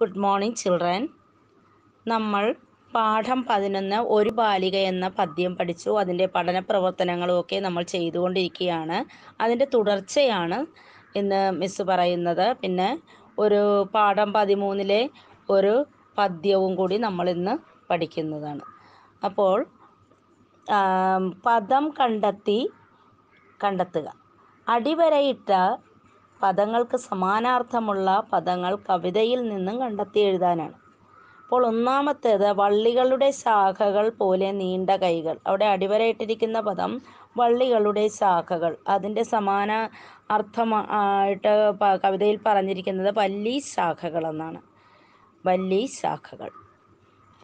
good morning children നമ്മൾ പാഠം പതിനൊന്ന് ഒരു ബാലിക എന്ന പദ്യം പഠിച്ചു അതിൻ്റെ പഠന പ്രവർത്തനങ്ങളുമൊക്കെ നമ്മൾ ചെയ്തുകൊണ്ടിരിക്കുകയാണ് അതിൻ്റെ തുടർച്ചയാണ് ഇന്ന് മിസ് പറയുന്നത് പിന്നെ ഒരു പാഠം പതിമൂന്നിലെ ഒരു പദ്യവും കൂടി നമ്മൾ ഇന്ന് പഠിക്കുന്നതാണ് അപ്പോൾ പദം കണ്ടെത്തി കണ്ടെത്തുക അടിവരയിട്ട പദങ്ങൾക്ക് സമാനാർത്ഥമുള്ള പദങ്ങൾ കവിതയിൽ നിന്നും കണ്ടെത്തി എഴുതാനാണ് അപ്പോൾ ഒന്നാമത്തേത് വള്ളികളുടെ ശാഖകൾ പോലെ നീണ്ട കൈകൾ അവിടെ അടിവരയിട്ടിരിക്കുന്ന പദം വള്ളികളുടെ ശാഖകൾ അതിൻ്റെ സമാന അർത്ഥമായിട്ട് കവിതയിൽ പറഞ്ഞിരിക്കുന്നത് വല്ലി ശാഖകൾ എന്നാണ് വല്ലി ശാഖകൾ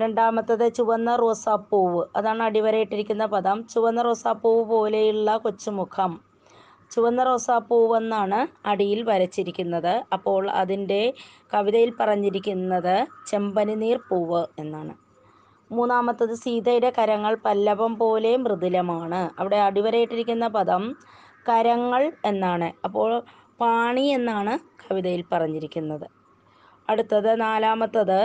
രണ്ടാമത്തത് ചുവന്ന റോസാപ്പൂവ് അതാണ് അടിവരയിട്ടിരിക്കുന്ന പദം ചുവന്ന റോസാപ്പൂവ് പോലെയുള്ള കൊച്ചുമുഖം ചുവന്ന റോസാപ്പൂവെന്നാണ് അടിയിൽ വരച്ചിരിക്കുന്നത് അപ്പോൾ അതിൻ്റെ കവിതയിൽ പറഞ്ഞിരിക്കുന്നത് ചെമ്പനിനീർ പൂവ് എന്നാണ് മൂന്നാമത്തത് സീതയുടെ കരങ്ങൾ പല്ലവം പോലെ മൃദുലമാണ് അവിടെ അടിവരയിട്ടിരിക്കുന്ന പദം കരങ്ങൾ എന്നാണ് അപ്പോൾ പാണി എന്നാണ് കവിതയിൽ പറഞ്ഞിരിക്കുന്നത് അടുത്തത് നാലാമത്തത്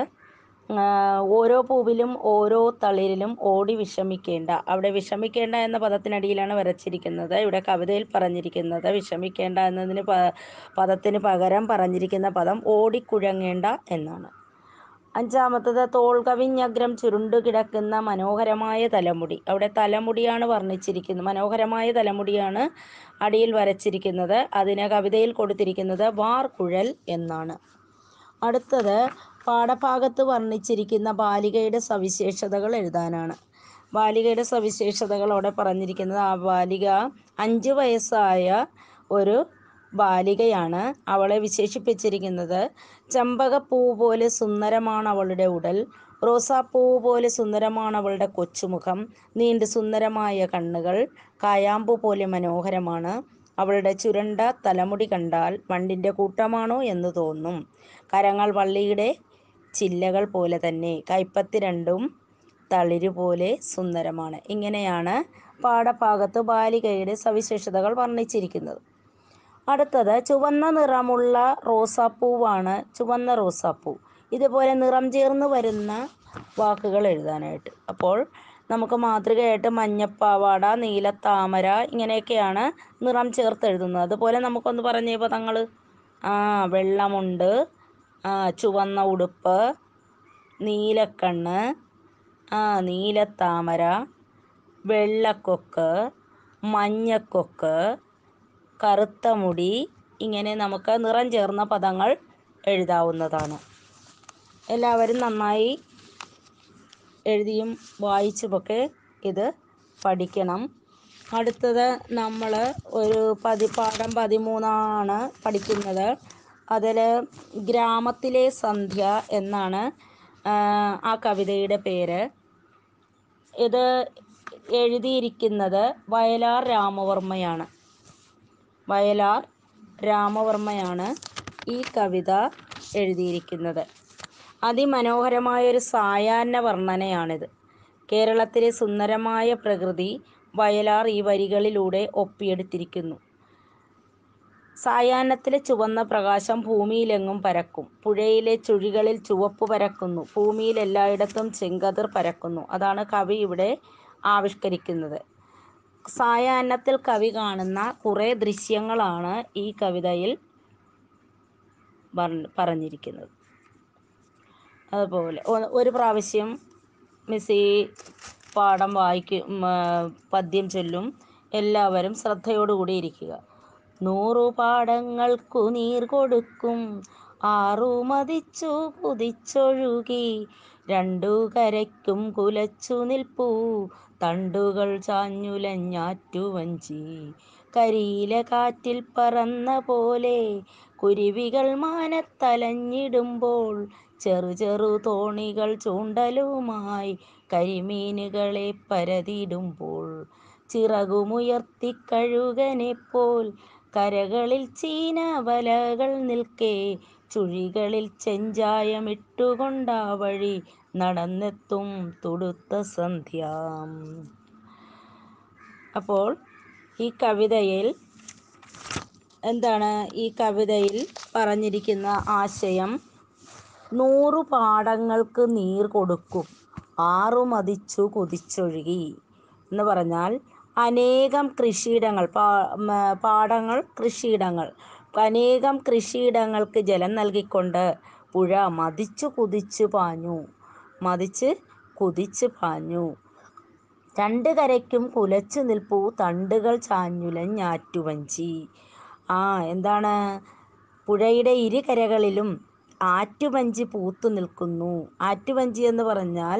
ഓരോ പൂവിലും ഓരോ തളിരിലും ഓടി വിഷമിക്കേണ്ട അവിടെ വിഷമിക്കേണ്ട എന്ന പദത്തിനടിയിലാണ് വരച്ചിരിക്കുന്നത് ഇവിടെ കവിതയിൽ പറഞ്ഞിരിക്കുന്നത് വിഷമിക്കേണ്ട എന്നതിന് പദത്തിന് പകരം പറഞ്ഞിരിക്കുന്ന പദം ഓടിക്കുഴങ്ങേണ്ട എന്നാണ് അഞ്ചാമത്തത് തോൾ കവിഞ്ഞഗ്രം ചുരുണ്ടുകിടക്കുന്ന മനോഹരമായ തലമുടി അവിടെ തലമുടിയാണ് വർണ്ണിച്ചിരിക്കുന്നത് മനോഹരമായ തലമുടിയാണ് അടിയിൽ വരച്ചിരിക്കുന്നത് അതിന് കവിതയിൽ കൊടുത്തിരിക്കുന്നത് വാർകുഴൽ എന്നാണ് അടുത്തത് പാഠഭാഗത്ത് വർണ്ണിച്ചിരിക്കുന്ന ബാലികയുടെ സവിശേഷതകൾ എഴുതാനാണ് ബാലികയുടെ സവിശേഷതകളോടെ പറഞ്ഞിരിക്കുന്നത് ആ ബാലിക അഞ്ച് വയസ്സായ ഒരു ബാലികയാണ് അവളെ വിശേഷിപ്പിച്ചിരിക്കുന്നത് ചമ്പകപ്പൂ പോലെ സുന്ദരമാണ് അവളുടെ ഉടൽ റോസാപ്പൂ പോലെ സുന്ദരമാണ് അവളുടെ കൊച്ചുമുഖം നീണ്ട് സുന്ദരമായ കണ്ണുകൾ കായാമ്പു പോലെ മനോഹരമാണ് അവളുടെ ചുരണ്ട തലമുടി കണ്ടാൽ വണ്ടിൻ്റെ കൂട്ടമാണോ എന്ന് തോന്നും കരങ്ങൾ വള്ളിയുടെ ചില്ലകൾ പോലെ തന്നെ കൈപ്പത്തി രണ്ടും തളിരുപോലെ സുന്ദരമാണ് ഇങ്ങനെയാണ് പാഠഭാഗത്ത് ബാലികയുടെ സവിശേഷതകൾ വർണ്ണിച്ചിരിക്കുന്നത് അടുത്തത് ചുവന്ന നിറമുള്ള റോസാപ്പൂവാണ് ചുവന്ന റോസാപ്പൂ ഇതുപോലെ നിറം ചേർന്ന് വരുന്ന വാക്കുകൾ എഴുതാനായിട്ട് അപ്പോൾ നമുക്ക് മാതൃകയായിട്ട് മഞ്ഞപ്പാവാട നീലത്താമര ഇങ്ങനെയൊക്കെയാണ് നിറം ചേർത്ത് എഴുതുന്നത് അതുപോലെ നമുക്കൊന്ന് പറഞ്ഞേ പദങ്ങൾ ആ വെള്ളമുണ്ട് ചുവന്ന ഉടുപ്പ് നീലക്കണ്ണ് ആ നീലത്താമര വെള്ളക്കൊക്ക് മഞ്ഞക്കൊക്ക് കറുത്ത മുടി ഇങ്ങനെ നമുക്ക് നിറം ചേർന്ന പദങ്ങൾ എഴുതാവുന്നതാണ് എല്ലാവരും നന്നായി എഴുതിയും വായിച്ചുമൊക്കെ ഇത് പഠിക്കണം അടുത്തത് നമ്മൾ ഒരു പതിപ്പാഠം പാഠം പതിമൂന്നാണ് പഠിക്കുന്നത് അതിൽ ഗ്രാമത്തിലെ സന്ധ്യ എന്നാണ് ആ കവിതയുടെ പേര് ഇത് എഴുതിയിരിക്കുന്നത് വയലാർ രാമവർമ്മയാണ് വയലാർ രാമവർമ്മയാണ് ഈ കവിത എഴുതിയിരിക്കുന്നത് അതിമനോഹരമായ ഒരു സായാഹ്ന വർണ്ണനയാണിത് കേരളത്തിലെ സുന്ദരമായ പ്രകൃതി വയലാർ ഈ വരികളിലൂടെ ഒപ്പിയെടുത്തിരിക്കുന്നു സായാഹ്നത്തിലെ ചുവന്ന പ്രകാശം ഭൂമിയിലെങ്ങും പരക്കും പുഴയിലെ ചുഴികളിൽ ചുവപ്പ് പരക്കുന്നു ഭൂമിയിൽ എല്ലായിടത്തും ചെങ്കതിർ പരക്കുന്നു അതാണ് കവി ഇവിടെ ആവിഷ്കരിക്കുന്നത് സായാഹ്നത്തിൽ കവി കാണുന്ന കുറേ ദൃശ്യങ്ങളാണ് ഈ കവിതയിൽ പറഞ്ഞിരിക്കുന്നത് അതുപോലെ ഒരു പ്രാവശ്യം മിസ്സി പാഠം വായിക്കും പദ്യം ചൊല്ലും എല്ലാവരും ശ്രദ്ധയോടുകൂടി ഇരിക്കുക നൂറു പാടങ്ങൾക്കു നീർ കൊടുക്കും ആറു മതിച്ചു കുതിച്ചൊഴുകി രണ്ടു കരയ്ക്കും കുലച്ചു നിൽപ്പൂ തണ്ടുകൾ ചാഞ്ഞുലഞ്ഞാറ്റുവഞ്ചി കരിയില കാറ്റിൽ പറന്ന പോലെ കുരുവികൾ മാനത്തലഞ്ഞിടുമ്പോൾ ചെറു ചെറു തോണികൾ ചൂണ്ടലുമായി കരിമീനുകളെ പരതിടുമ്പോൾ കഴുകനെപ്പോൽ കരകളിൽ ചീന വലകൾ നിൽക്കേ ചുഴികളിൽ ചെഞ്ചായമിട്ടുകൊണ്ടാ വഴി നടന്നെത്തും തുടുത്ത സന്ധ്യ അപ്പോൾ ഈ കവിതയിൽ എന്താണ് ഈ കവിതയിൽ പറഞ്ഞിരിക്കുന്ന ആശയം നൂറു പാടങ്ങൾക്ക് നീർ കൊടുക്കും ആറു മതിച്ചു കുതിച്ചൊഴുകി എന്ന് പറഞ്ഞാൽ അനേകം കൃഷിയിടങ്ങൾ പാടങ്ങൾ കൃഷിയിടങ്ങൾ അനേകം കൃഷിയിടങ്ങൾക്ക് ജലം നൽകിക്കൊണ്ട് പുഴ മതിച്ചു കുതിച്ചു പാഞ്ഞു മതിച്ച് കുതിച്ചു പാഞ്ഞു രണ്ട് കരയ്ക്കും കുലച്ചു നിൽപ്പു തണ്ടുകൾ ചാഞ്ഞുലഞ്ഞാറ്റുവഞ്ചി ആ എന്താണ് പുഴയുടെ ഇരു കരകളിലും ആറ്റുവഞ്ചി പൂത്തു നിൽക്കുന്നു ആറ്റുവഞ്ചി എന്ന് പറഞ്ഞാൽ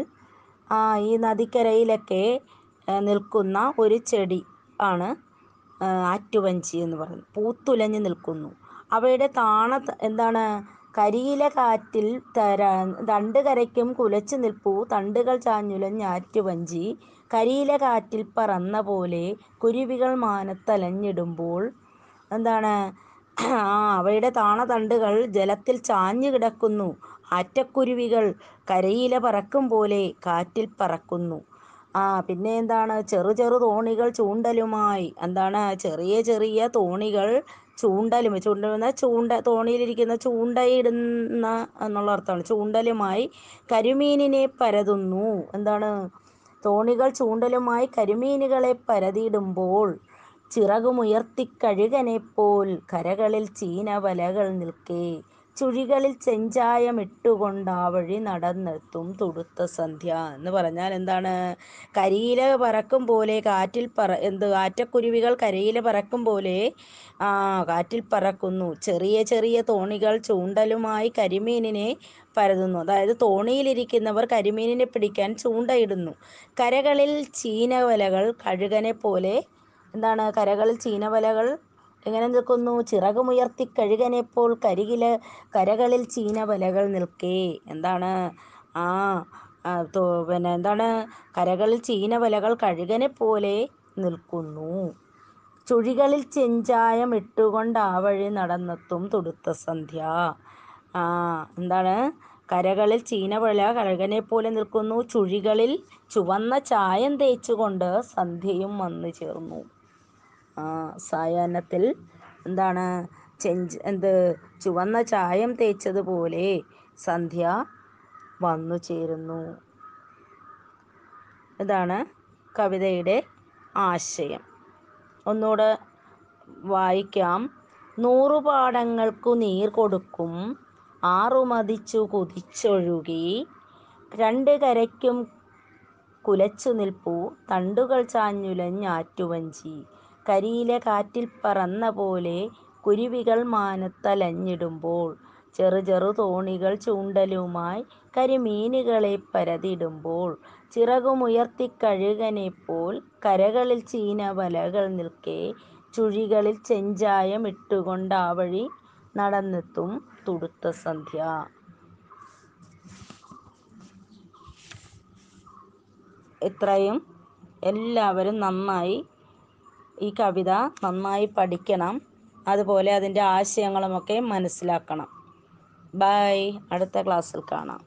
ആ ഈ നദിക്കരയിലൊക്കെ നിൽക്കുന്ന ഒരു ചെടി ആണ് ആറ്റുവഞ്ചി എന്ന് പറയുന്നത് പൂത്തുലഞ്ഞു നിൽക്കുന്നു അവയുടെ താണ എന്താണ് കരിയില കാറ്റിൽ തര തണ്ട് കരയ്ക്കും കുലച്ചു നിൽപ്പു തണ്ടുകൾ ചാഞ്ഞുലഞ്ഞ് ആറ്റുവഞ്ചി കരിയില കാറ്റിൽ പറന്ന പോലെ കുരുവികൾ മാനത്തലഞ്ഞിടുമ്പോൾ എന്താണ് ആ അവയുടെ താണതണ്ടുകൾ ജലത്തിൽ ചാഞ്ഞു കിടക്കുന്നു ആറ്റക്കുരുവികൾ കരയില പറക്കും പോലെ കാറ്റിൽ പറക്കുന്നു ആ പിന്നെ എന്താണ് ചെറു ചെറു തോണികൾ ചൂണ്ടലുമായി എന്താണ് ചെറിയ ചെറിയ തോണികൾ ചൂണ്ടലും ചൂണ്ടലുന്ന ചൂണ്ട തോണിയിലിരിക്കുന്ന ചൂണ്ടയിടുന്ന എന്നുള്ള അർത്ഥമാണ് ചൂണ്ടലുമായി കരിമീനിനെ പരതുന്നു എന്താണ് തോണികൾ ചൂണ്ടലുമായി കരിമീനുകളെ പരതിയിടുമ്പോൾ ചിറകുമുയർത്തി കഴുകനെപ്പോൽ കരകളിൽ ചീന വലകൾ നിൽക്കേ ചുഴികളിൽ ചെഞ്ചായമിട്ടുകൊണ്ടാവഴി നടന്നെത്തും തുടുത്ത സന്ധ്യ എന്ന് പറഞ്ഞാൽ എന്താണ് കരിയില പറക്കും പോലെ കാറ്റിൽ പറ എന്ത് ആറ്റക്കുരുവികൾ കരിയില പറക്കും പോലെ ആ കാറ്റിൽ പറക്കുന്നു ചെറിയ ചെറിയ തോണികൾ ചൂണ്ടലുമായി കരിമീനിനെ പരതുന്നു അതായത് തോണിയിലിരിക്കുന്നവർ കരിമീനിനെ പിടിക്കാൻ ചൂണ്ടയിടുന്നു കരകളിൽ ചീനവലകൾ കഴുകനെ പോലെ എന്താണ് കരകളിൽ ചീനവലകൾ എങ്ങനെ നിൽക്കുന്നു ചിറകുമുയർത്തി കഴുകനെപ്പോൾ കരികില് കരകളിൽ ചീന വലകൾ നിൽക്കേ എന്താണ് ആ പിന്നെ എന്താണ് കരകളിൽ ചീന വലകൾ കഴുകനെ പോലെ നിൽക്കുന്നു ചുഴികളിൽ ചെഞ്ചായം ഇട്ടുകൊണ്ട് ആ വഴി നടന്നെത്തും തുടുത്ത സന്ധ്യ ആ എന്താണ് കരകളിൽ ചീനവള കഴുകനെ പോലെ നിൽക്കുന്നു ചുഴികളിൽ ചുവന്ന ചായം തേച്ചുകൊണ്ട് സന്ധ്യയും വന്നു ചേർന്നു സായാഹ്നത്തിൽ എന്താണ് ചെഞ്ച് എന്ത് ചുവന്ന ചായം തേച്ചതുപോലെ സന്ധ്യ വന്നു ചേരുന്നു ഇതാണ് കവിതയുടെ ആശയം ഒന്നുകൂടെ വായിക്കാം നൂറുപാടങ്ങൾക്കു നീർ കൊടുക്കും ആറുമതിച്ചു കുതിച്ചൊഴുകി രണ്ട് കരയ്ക്കും കുലച്ചു നിൽപ്പൂ തണ്ടുകൾ ചാഞ്ഞുലഞ്ഞാറ്റുവഞ്ചി കരിയില കാറ്റിൽ പറന്ന പോലെ കുരുവികൾ മാനത്തലഞ്ഞിടുമ്പോൾ ചെറുചെറു തോണികൾ ചൂണ്ടലുമായി കരിമീനുകളെ പരതിടുമ്പോൾ ചിറകുമുയർത്തി കഴുകനെപ്പോൽ കരകളിൽ വലകൾ നിൽക്കെ ചുഴികളിൽ ചെഞ്ചായം വഴി നടന്നെത്തും തുടുത്ത സന്ധ്യ ഇത്രയും എല്ലാവരും നന്നായി ഈ കവിത നന്നായി പഠിക്കണം അതുപോലെ അതിൻ്റെ ആശയങ്ങളുമൊക്കെ മനസ്സിലാക്കണം ബായ് അടുത്ത ക്ലാസ്സിൽ കാണാം